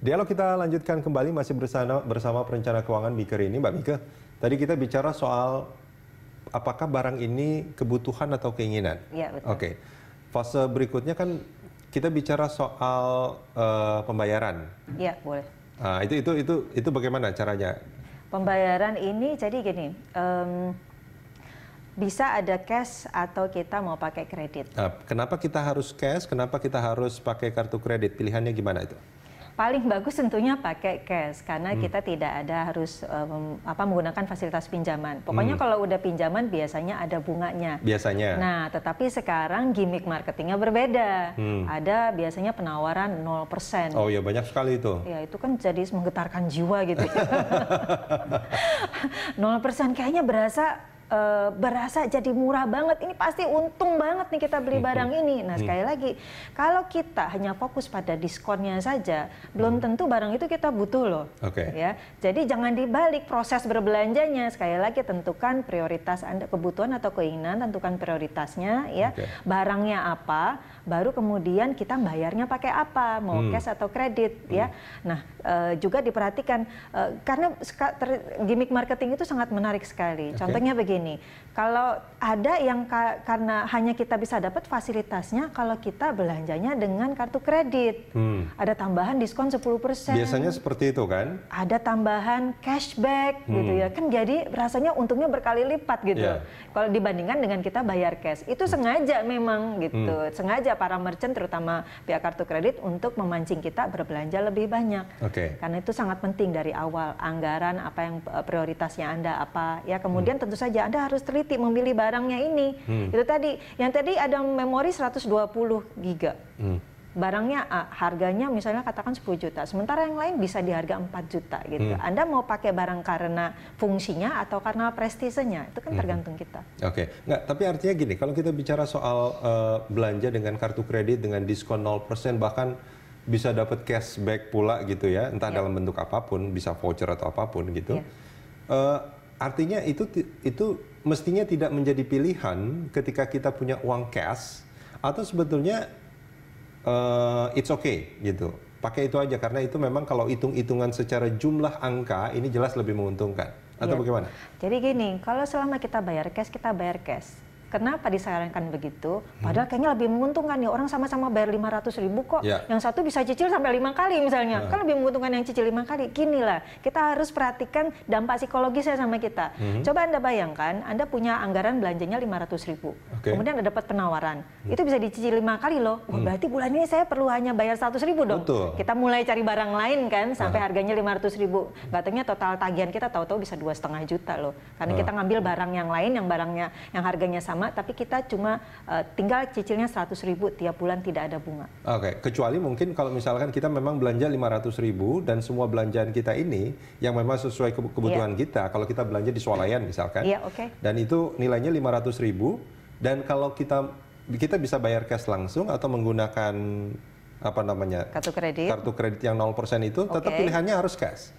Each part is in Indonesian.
Dialog kita lanjutkan kembali masih bersama bersama perencana keuangan Mika ini, Mbak Mika. Tadi kita bicara soal apakah barang ini kebutuhan atau keinginan. Iya Oke, okay. fase berikutnya kan kita bicara soal uh, pembayaran. Iya boleh. Nah, itu itu itu itu bagaimana caranya? Pembayaran ini jadi gini. Um, bisa ada cash atau kita mau pakai kredit. Ah, kenapa kita harus cash? Kenapa kita harus pakai kartu kredit? Pilihannya gimana itu? paling bagus tentunya pakai cash karena hmm. kita tidak ada harus um, apa menggunakan fasilitas pinjaman. Pokoknya hmm. kalau udah pinjaman biasanya ada bunganya. Biasanya. Nah, tetapi sekarang gimmick marketingnya berbeda. Hmm. Ada biasanya penawaran 0%. Oh ya banyak sekali itu. Ya itu kan jadi menggetarkan jiwa gitu. 0% kayaknya berasa Eh, berasa jadi murah banget. Ini pasti untung banget nih kita beli barang ini. Nah mm. sekali lagi kalau kita hanya fokus pada diskonnya saja, belum mm. tentu barang itu kita butuh loh. Oke. Okay. Ya, jadi jangan dibalik proses berbelanjanya. Sekali lagi tentukan prioritas anda kebutuhan atau keinginan, tentukan prioritasnya ya. Okay. Barangnya apa, baru kemudian kita bayarnya pakai apa, mau hmm. cash atau kredit hmm. ya. Nah e, juga diperhatikan e, karena gimmick marketing itu sangat menarik sekali. Okay. Contohnya begini gini, kalau ada yang ka karena hanya kita bisa dapat fasilitasnya kalau kita belanjanya dengan kartu kredit. Hmm. Ada tambahan diskon 10%. Biasanya seperti itu kan? Ada tambahan cashback hmm. gitu ya. Kan jadi rasanya untungnya berkali lipat gitu. Yeah. Kalau dibandingkan dengan kita bayar cash. Itu hmm. sengaja memang gitu. Hmm. Sengaja para merchant terutama pihak kartu kredit untuk memancing kita berbelanja lebih banyak. Okay. Karena itu sangat penting dari awal anggaran apa yang eh, prioritasnya Anda apa. Ya kemudian hmm. tentu saja anda harus teliti memilih barangnya ini. Hmm. Itu tadi, yang tadi ada memori 120 giga. Hmm. Barangnya A, harganya misalnya katakan 10 juta, sementara yang lain bisa di harga 4 juta gitu. Hmm. Anda mau pakai barang karena fungsinya atau karena prestisenya, itu kan hmm. tergantung hmm. kita. Oke, okay. nggak, tapi artinya gini, kalau kita bicara soal uh, belanja dengan kartu kredit dengan diskon 0% bahkan bisa dapat cashback pula gitu ya, entah yeah. dalam bentuk apapun, bisa voucher atau apapun gitu. Yeah. Ya. Artinya itu itu mestinya tidak menjadi pilihan ketika kita punya uang cash atau sebetulnya uh, it's okay gitu. Pakai itu aja karena itu memang kalau hitung-hitungan secara jumlah angka ini jelas lebih menguntungkan atau ya. bagaimana? Jadi gini, kalau selama kita bayar cash kita bayar cash Kenapa disarankan begitu? Hmm. Padahal kayaknya lebih menguntungkan ya orang sama-sama bayar 500 ribu kok. Ya. Yang satu bisa cicil sampai lima kali misalnya. Ya. Kan lebih menguntungkan yang cicil lima kali. lah kita harus perhatikan dampak psikologisnya sama kita. hmm Coba Anda bayangkan, Anda punya anggaran belanjanya 500 ribu. Okay. Kemudian Anda dapat penawaran. Hmm. Itu bisa dicicil lima kali loh. Wah, hmm. berarti bulan ini saya perlu hanya bayar 100 ribu dong. Betul. Kita mulai cari barang lain kan sampai ya. harganya 500 ribu. Gatanya total tagihan kita tahu-tahu bisa dua setengah juta loh. Karena ya. kita ngambil barang yang lain yang barangnya yang harganya sama sama, tapi kita cuma uh, tinggal cicilnya 100 ribu tiap bulan tidak ada bunga. Oke, okay. kecuali mungkin kalau misalkan kita memang belanja 500 ribu dan semua belanjaan kita ini yang memang sesuai kebutuhan yeah. kita, kalau kita belanja di swalayan misalkan, yeah, okay. dan itu nilainya 500 ribu, dan kalau kita kita bisa bayar cash langsung atau menggunakan apa namanya kartu kredit kartu kredit yang 0% itu okay. tetap pilihannya harus cash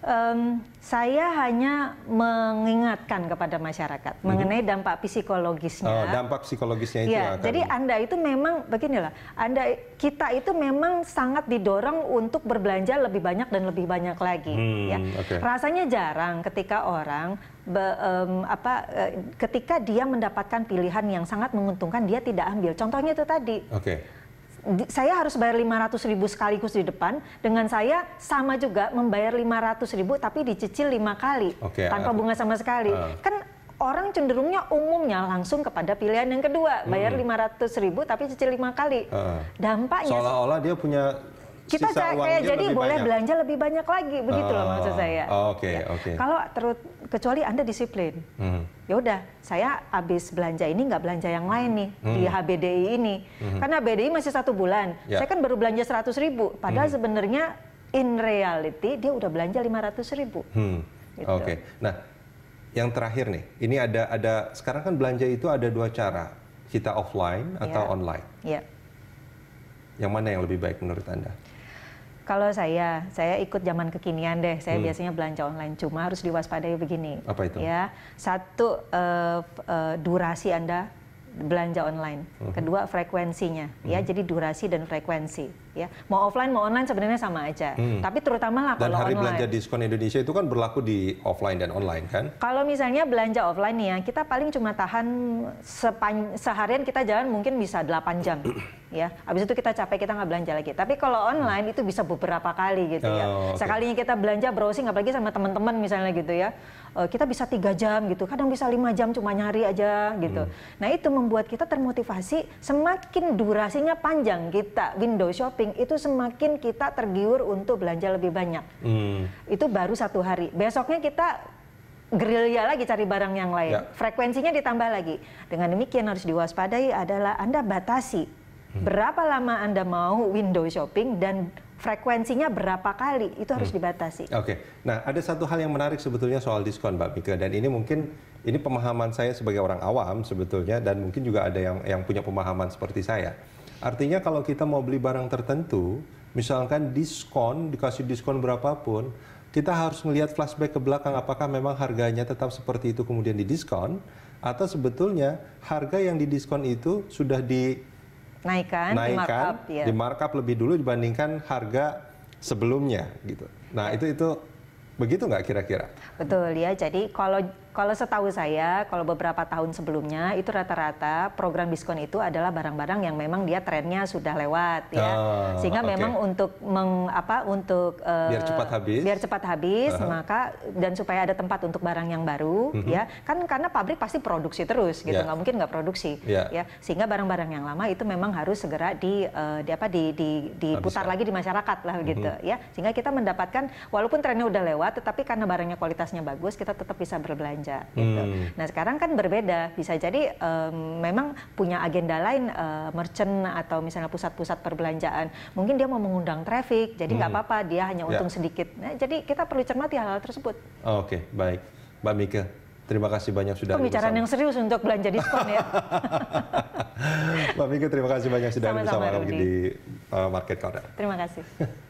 Um, saya hanya mengingatkan kepada masyarakat hmm. mengenai dampak psikologisnya. Oh, dampak psikologisnya itu. Ya, akan... Jadi anda itu memang beginilah, anda kita itu memang sangat didorong untuk berbelanja lebih banyak dan lebih banyak lagi. Hmm, ya. okay. Rasanya jarang ketika orang be, um, apa e, ketika dia mendapatkan pilihan yang sangat menguntungkan dia tidak ambil. Contohnya itu tadi. Okay saya harus bayar 500 ribu sekaligus di depan dengan saya sama juga membayar 500 ribu tapi dicicil lima kali okay, tanpa uh, bunga sama sekali uh. kan orang cenderungnya umumnya langsung kepada pilihan yang kedua bayar hmm. lima ratus ribu tapi cicil lima kali uh. dampaknya seolah-olah dia punya kita kayak eh, jadi boleh banyak. belanja lebih banyak lagi begitu loh maksud ah, saya. Oke, oh, oke. Okay, ya. okay. Kalau terus kecuali Anda disiplin. Hmm. Ya udah, saya habis belanja ini nggak belanja yang lain nih hmm. di HBDI ini. Hmm. Karena BDI masih satu bulan. Ya. Saya kan baru belanja seratus ribu padahal hmm. sebenarnya in reality dia udah belanja ratus ribu. Hmm. Gitu. Oke. Okay. Nah, yang terakhir nih, ini ada ada sekarang kan belanja itu ada dua cara, kita offline atau ya. online. Iya. Yang mana yang lebih baik menurut Anda? Kalau saya, saya ikut zaman kekinian deh. Saya hmm. biasanya belanja online. Cuma harus diwaspadai begini. Apa itu? Ya, satu uh, uh, durasi Anda belanja online. Hmm. Kedua frekuensinya. Ya. Hmm. Ya, jadi durasi dan frekuensi ya mau offline mau online sebenarnya sama aja hmm. tapi terutama lah kalau dan hari online. belanja diskon Indonesia itu kan berlaku di offline dan online kan kalau misalnya belanja offline nih ya kita paling cuma tahan sepan, seharian kita jalan mungkin bisa 8 jam ya habis itu kita capek kita nggak belanja lagi tapi kalau online hmm. itu bisa beberapa kali gitu ya. oh, ya okay. sekalinya kita belanja browsing apalagi sama teman-teman misalnya gitu ya eh, kita bisa tiga jam gitu kadang bisa lima jam cuma nyari aja gitu hmm. nah itu membuat kita termotivasi semakin durasinya panjang kita window shopping shopping itu semakin kita tergiur untuk belanja lebih banyak. Hmm. Itu baru satu hari. Besoknya kita gerilya lagi cari barang yang lain. Ya. Frekuensinya ditambah lagi. Dengan demikian harus diwaspadai adalah Anda batasi hmm. berapa lama Anda mau window shopping dan frekuensinya berapa kali itu harus hmm. dibatasi. Oke. Okay. Nah, ada satu hal yang menarik sebetulnya soal diskon Mbak Mika dan ini mungkin ini pemahaman saya sebagai orang awam sebetulnya dan mungkin juga ada yang yang punya pemahaman seperti saya. Artinya kalau kita mau beli barang tertentu, misalkan diskon, dikasih diskon berapapun, kita harus melihat flashback ke belakang apakah memang harganya tetap seperti itu kemudian didiskon atau sebetulnya harga yang didiskon itu sudah di naikkan, naikkan di markup, ya. di markup lebih dulu dibandingkan harga sebelumnya gitu. Nah, itu itu begitu nggak kira-kira? Betul ya. Jadi kalau kalau setahu saya, kalau beberapa tahun sebelumnya itu rata-rata program diskon itu adalah barang-barang yang memang dia trennya sudah lewat ya. Oh, Sehingga okay. memang untuk meng, apa untuk uh, biar cepat habis. Biar cepat habis uh -huh. maka dan supaya ada tempat untuk barang yang baru uh mhm. -huh. ya. Kan karena pabrik pasti produksi terus gitu, yeah. nggak mungkin nggak produksi yeah. ya. Sehingga barang-barang yang lama itu memang harus segera di, uh, di apa di di diputar lagi di masyarakat lah uh gitu, mhm. -huh. ya. Sehingga kita mendapatkan walaupun trennya udah lewat tetapi karena barangnya kualitasnya bagus kita tetap bisa berbelanja kerja hmm. gitu. Hmm. Nah sekarang kan berbeda, bisa jadi um, memang punya agenda lain uh, merchant atau misalnya pusat-pusat perbelanjaan, mungkin dia mau mengundang traffic, jadi nggak hmm. apa-apa dia hanya ya. untung ya. sedikit. Nah jadi kita perlu cermati hal-hal tersebut. Oh, Oke okay. baik, Mbak Mika. Terima kasih banyak sudah Pembicaraan yang serius untuk belanja diskon ya. Mbak Mika, terima kasih banyak sudah Sama -sama bersama kami di uh, Market Corner. Terima kasih.